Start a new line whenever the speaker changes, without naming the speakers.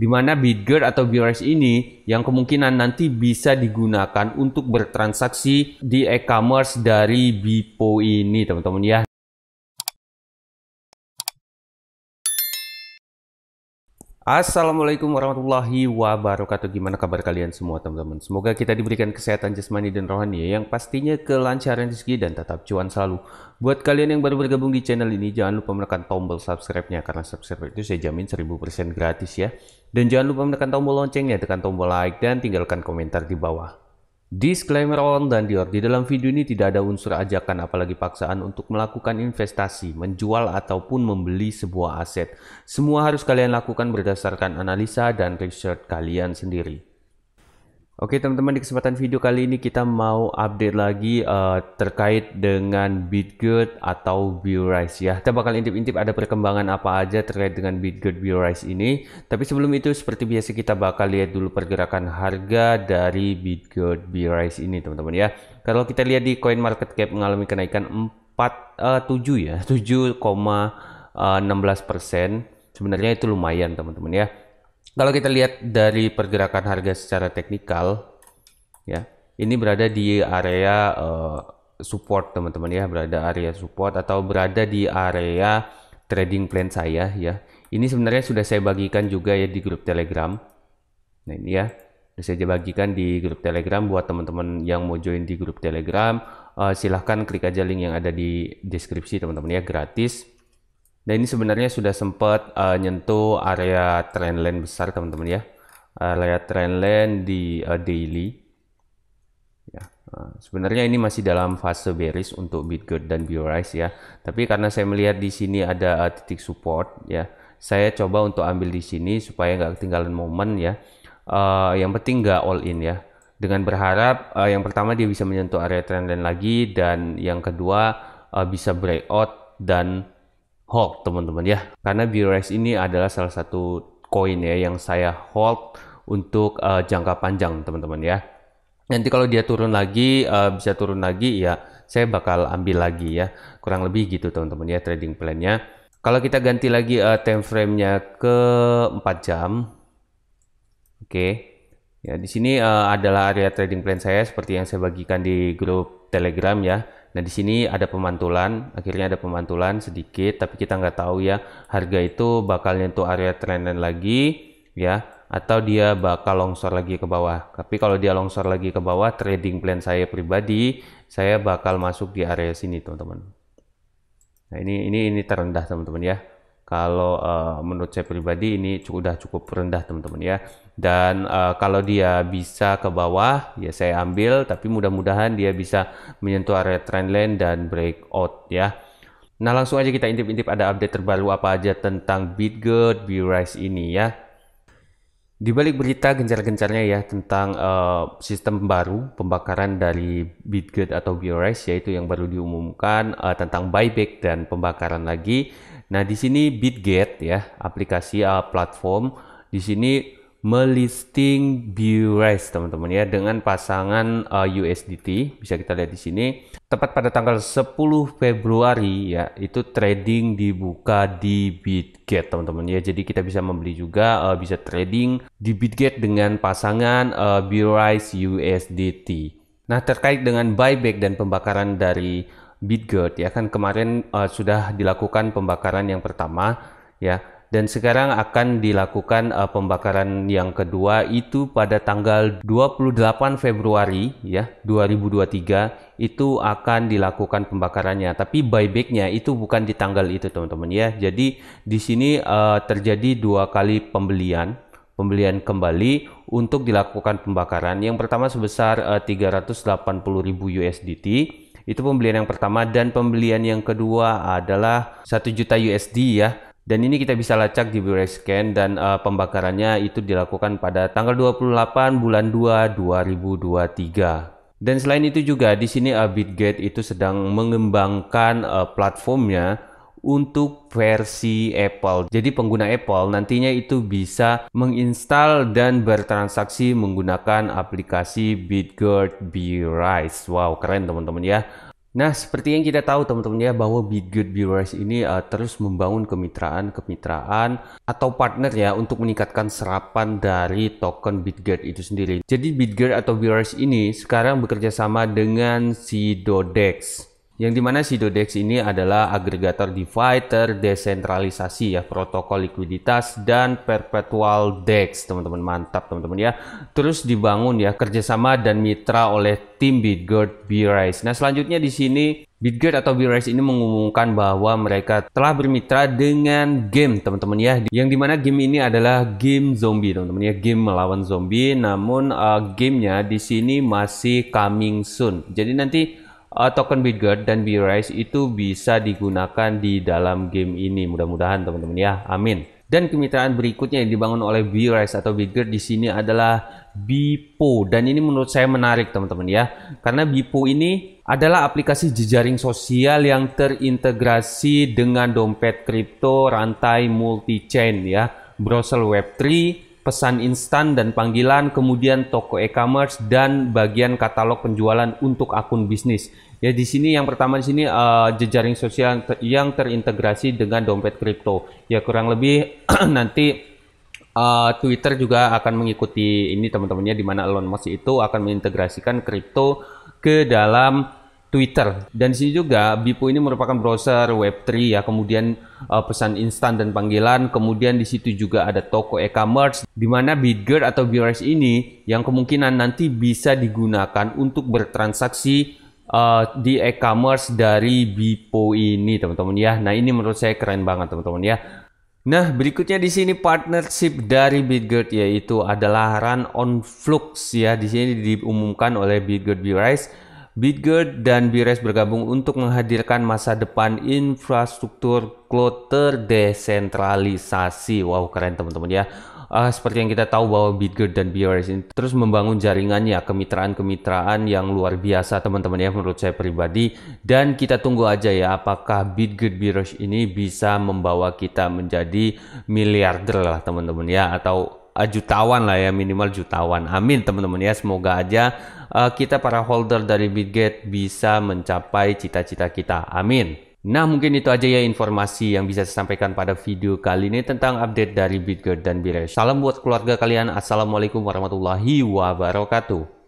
di mana Bitger atau BRS ini yang kemungkinan nanti bisa digunakan untuk bertransaksi di e-commerce dari Bipo ini teman-teman ya. Assalamualaikum warahmatullahi wabarakatuh. Gimana kabar kalian semua teman-teman? Semoga kita diberikan kesehatan jasmani dan rohani ya, yang pastinya kelancaran rezeki dan tetap cuan selalu. Buat kalian yang baru bergabung di channel ini, jangan lupa menekan tombol subscribe-nya karena subscribe itu saya jamin 1000% gratis ya. Dan jangan lupa menekan tombol loncengnya, tekan tombol like dan tinggalkan komentar di bawah. Disclaimer on dan Dior, di dalam video ini tidak ada unsur ajakan apalagi paksaan untuk melakukan investasi, menjual ataupun membeli sebuah aset. Semua harus kalian lakukan berdasarkan analisa dan research kalian sendiri. Oke teman-teman di kesempatan video kali ini kita mau update lagi uh, terkait dengan Bitgood atau BioRice ya. Kita bakal intip-intip ada perkembangan apa aja terkait dengan Bitgood BioRice ini. Tapi sebelum itu seperti biasa kita bakal lihat dulu pergerakan harga dari Bitgood BioRice ini teman-teman ya. Kalau kita lihat di Coin Market Cap mengalami kenaikan 47 eh, uh, ya, 7,16 eh, persen. Sebenarnya itu lumayan teman-teman ya kalau kita lihat dari pergerakan harga secara teknikal ya ini berada di area uh, support teman-teman ya berada area support atau berada di area trading plan saya ya ini sebenarnya sudah saya bagikan juga ya di grup telegram nah ini ya sudah saya bagikan di grup telegram buat teman-teman yang mau join di grup telegram uh, silahkan klik aja link yang ada di deskripsi teman-teman ya gratis dan ini sebenarnya sudah sempat uh, eh, nyentuh area trendline besar teman-teman ya. Eh, area trendline di uh, daily. Ya, nah, sebenarnya ini masih dalam fase bearish untuk Bitgold dan Biorice ya. Tapi karena saya melihat di sini ada uh, titik support ya, saya coba untuk ambil di sini supaya nggak ketinggalan momen ya. Uh, yang penting nggak all in ya. Dengan berharap uh, yang pertama dia bisa menyentuh area trendline lagi dan yang kedua uh, bisa breakout dan hold teman-teman ya karena BRX ini adalah salah satu koin ya yang saya hold untuk uh, jangka panjang teman-teman ya nanti kalau dia turun lagi uh, bisa turun lagi ya saya bakal ambil lagi ya kurang lebih gitu teman-teman ya trading plannya kalau kita ganti lagi uh, time frame-nya ke 4 jam oke okay. ya di sini uh, adalah area trading plan saya seperti yang saya bagikan di grup telegram ya Nah di sini ada pemantulan, akhirnya ada pemantulan sedikit, tapi kita nggak tahu ya harga itu bakal nyentuh area trendline lagi, ya atau dia bakal longsor lagi ke bawah. Tapi kalau dia longsor lagi ke bawah, trading plan saya pribadi, saya bakal masuk di area sini teman-teman. Nah ini ini ini terendah teman-teman ya. Kalau uh, menurut saya pribadi ini sudah cukup rendah teman-teman ya. Dan uh, kalau dia bisa ke bawah ya saya ambil tapi mudah-mudahan dia bisa menyentuh area trendline dan breakout ya. Nah langsung aja kita intip-intip ada update terbaru apa aja tentang BitGet, BRise ini ya. Di balik berita gencar-gencarnya ya tentang uh, sistem baru pembakaran dari Bitget atau BioRes yaitu yang baru diumumkan uh, tentang buyback dan pembakaran lagi. Nah, di sini Bitget ya, aplikasi uh, platform di sini melisting BUS teman-teman ya dengan pasangan uh, eh, USDT bisa kita lihat di sini tepat pada tanggal 10 Februari ya itu trading dibuka di Bitget teman-teman ya jadi kita bisa membeli juga uh, bisa trading di Bitget dengan pasangan uh, eh, BUS USDT nah terkait dengan buyback dan pembakaran dari Bitget ya kan kemarin uh, sudah dilakukan pembakaran yang pertama ya dan sekarang akan dilakukan uh, pembakaran yang kedua itu pada tanggal 28 Februari ya 2023 itu akan dilakukan pembakarannya. Tapi buybacknya itu bukan di tanggal itu teman-teman ya. Jadi di sini uh, terjadi dua kali pembelian pembelian kembali untuk dilakukan pembakaran. Yang pertama sebesar uh, 380.000 USDT itu pembelian yang pertama dan pembelian yang kedua adalah 1 juta USD ya dan ini kita bisa lacak di blu scan dan uh, pembakarannya itu dilakukan pada tanggal 28 bulan 2 2023. Dan selain itu juga di sini uh, Bitgate itu sedang mengembangkan uh, platformnya untuk versi Apple. Jadi pengguna Apple nantinya itu bisa menginstal dan bertransaksi menggunakan aplikasi BitGuard B-Rise. Wow, keren teman-teman ya. Nah, seperti yang kita tahu teman-teman ya bahwa Be Good ini uh, terus membangun kemitraan-kemitraan atau partner ya untuk meningkatkan serapan dari token Bitget itu sendiri. Jadi Bitget atau Be ini sekarang bekerja sama dengan si Dodex yang dimana si Dodex ini adalah agregator divider desentralisasi ya protokol likuiditas dan perpetual DEX teman-teman mantap teman-teman ya terus dibangun ya kerjasama dan mitra oleh tim Bitgird, BRise. Nah selanjutnya di sini Bitgird atau BRise ini mengumumkan bahwa mereka telah bermitra dengan game teman-teman ya yang dimana game ini adalah game zombie teman-teman ya game melawan zombie namun uh, gamenya di sini masih coming soon jadi nanti uh, token Bitguard dan BitRise itu bisa digunakan di dalam game ini. Mudah-mudahan teman-teman ya. Amin. Dan kemitraan berikutnya yang dibangun oleh BitRise atau Bitgert di sini adalah Bipo dan ini menurut saya menarik teman-teman ya. Karena Bipo ini adalah aplikasi jejaring sosial yang terintegrasi dengan dompet kripto rantai multi chain ya, browser web3 pesan instan dan panggilan, kemudian toko e-commerce dan bagian katalog penjualan untuk akun bisnis. Ya di sini yang pertama di sini uh, jejaring sosial yang, ter yang terintegrasi dengan dompet kripto. Ya kurang lebih nanti uh, Twitter juga akan mengikuti ini teman-temannya di mana Elon Musk itu akan mengintegrasikan kripto ke dalam Twitter. Dan di sini juga Bipo ini merupakan browser Web3 ya, kemudian uh, pesan instan dan panggilan, kemudian di situ juga ada toko e-commerce di mana Bitger atau Bires ini yang kemungkinan nanti bisa digunakan untuk bertransaksi uh, di e-commerce dari Bipo ini, teman-teman ya. Nah, ini menurut saya keren banget, teman-teman ya. Nah, berikutnya di sini partnership dari Bitgert yaitu adalah Run on Flux ya. Di sini diumumkan oleh Bitgert Bires Bitgird dan Bires bergabung untuk menghadirkan masa depan infrastruktur cloud terdesentralisasi. Wow, keren teman-teman ya. Uh, seperti yang kita tahu bahwa Bitgird dan Bires ini terus membangun jaringannya, kemitraan-kemitraan yang luar biasa teman-teman ya menurut saya pribadi. Dan kita tunggu aja ya apakah Bitgird Bires ini bisa membawa kita menjadi miliarder lah teman-teman ya atau Ah, jutawan lah ya minimal jutawan. Amin teman-teman ya semoga aja uh, kita para holder dari Bitget bisa mencapai cita-cita kita. Amin. Nah mungkin itu aja ya informasi yang bisa saya sampaikan pada video kali ini tentang update dari Bitget dan Bires. Salam buat keluarga kalian. Assalamualaikum warahmatullahi wabarakatuh.